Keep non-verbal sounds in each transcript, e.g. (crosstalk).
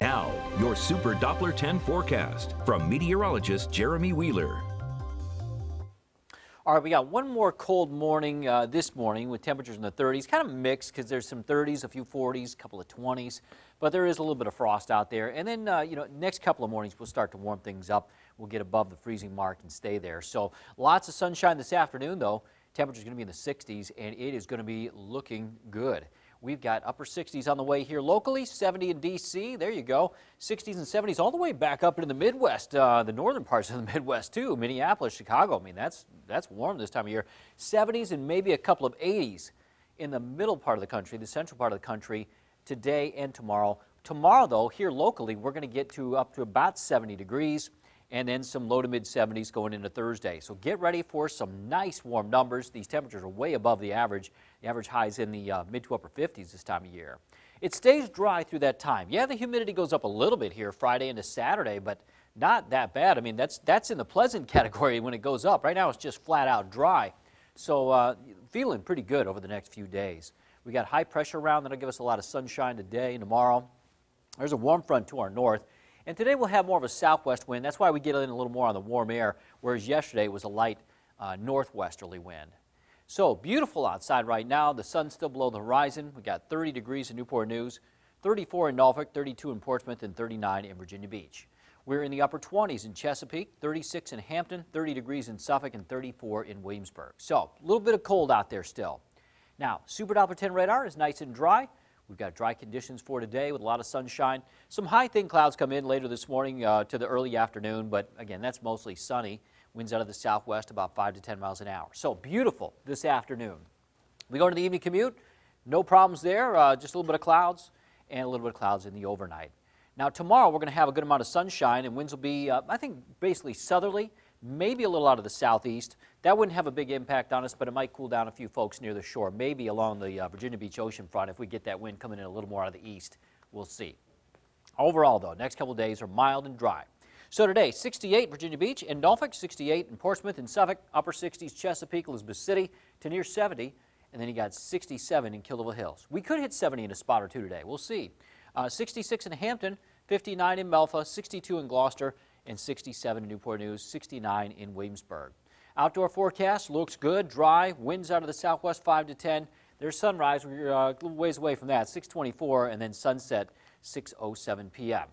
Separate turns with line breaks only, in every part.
Now, your Super Doppler 10 forecast from meteorologist Jeremy Wheeler. All right, we got one more cold morning uh, this morning with temperatures in the 30s. Kind of mixed because there's some 30s, a few 40s, a couple of 20s, but there is a little bit of frost out there. And then, uh, you know, next couple of mornings we'll start to warm things up. We'll get above the freezing mark and stay there. So lots of sunshine this afternoon, though. Temperature's going to be in the 60s, and it is going to be looking good. We've got upper 60s on the way here locally, 70 in D.C. There you go. 60s and 70s all the way back up into the Midwest, uh, the northern parts of the (laughs) Midwest too. Minneapolis, Chicago. I mean, that's that's warm this time of year. 70s and maybe a couple of 80s in the middle part of the country, the central part of the country today and tomorrow. Tomorrow, though, here locally, we're going to get to up to about 70 degrees and then some low to mid 70s going into Thursday. So get ready for some nice warm numbers. These temperatures are way above the average. The average highs in the uh, mid to upper 50s this time of year. It stays dry through that time. Yeah, the humidity goes up a little bit here Friday into Saturday, but not that bad. I mean, that's, that's in the pleasant (laughs) category when it goes up. Right now, it's just flat out dry. So uh, feeling pretty good over the next few days. We got high pressure around that'll give us a lot of sunshine today and tomorrow. There's a warm front to our north. And today we'll have more of a southwest wind. That's why we get in a little more on the warm air, whereas yesterday was a light uh, northwesterly wind. So beautiful outside right now. The sun's still below the horizon. We got 30 degrees in Newport News, 34 in Norfolk, 32 in Portsmouth, and 39 in Virginia Beach. We're in the upper 20s in Chesapeake, 36 in Hampton, 30 degrees in Suffolk, and 34 in Williamsburg. So a little bit of cold out there still. Now, Super Doppler 10 radar is nice and dry. We've got dry conditions for today with a lot of sunshine. Some high thin clouds come in later this morning uh, to the early afternoon, but again, that's mostly sunny. Winds out of the southwest about 5 to 10 miles an hour. So beautiful this afternoon. We go into the evening commute. No problems there, uh, just a little bit of clouds and a little bit of clouds in the overnight. Now tomorrow we're going to have a good amount of sunshine and winds will be, uh, I think, basically southerly maybe a little out of the southeast. That wouldn't have a big impact on us, but it might cool down a few folks near the shore, maybe along the uh, Virginia Beach ocean front if we get that wind coming in a little more out of the east. We'll see. Overall, though, next couple days are mild and dry. So today, 68 Virginia Beach and Norfolk, 68 in Portsmouth and Suffolk, upper 60s Chesapeake, Elizabeth City to near 70, and then you got 67 in Killable Hills. We could hit 70 in a spot or two today. We'll see. Uh, 66 in Hampton, 59 in Melfa, 62 in Gloucester, and 67 in Newport News, 69 in Williamsburg. Outdoor forecast looks good, dry, winds out of the southwest 5 to 10. There's sunrise, we're uh, a little ways away from that, 624, and then sunset, 6.07 p.m.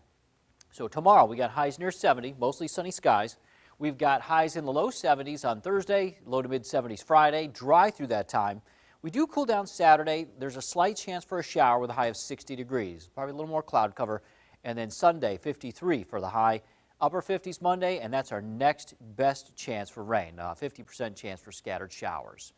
So tomorrow we got highs near 70, mostly sunny skies. We've got highs in the low 70s on Thursday, low to mid 70s Friday, dry through that time. We do cool down Saturday. There's a slight chance for a shower with a high of 60 degrees, probably a little more cloud cover. And then Sunday, 53 for the high Upper 50s Monday, and that's our next best chance for rain, 50% uh, chance for scattered showers.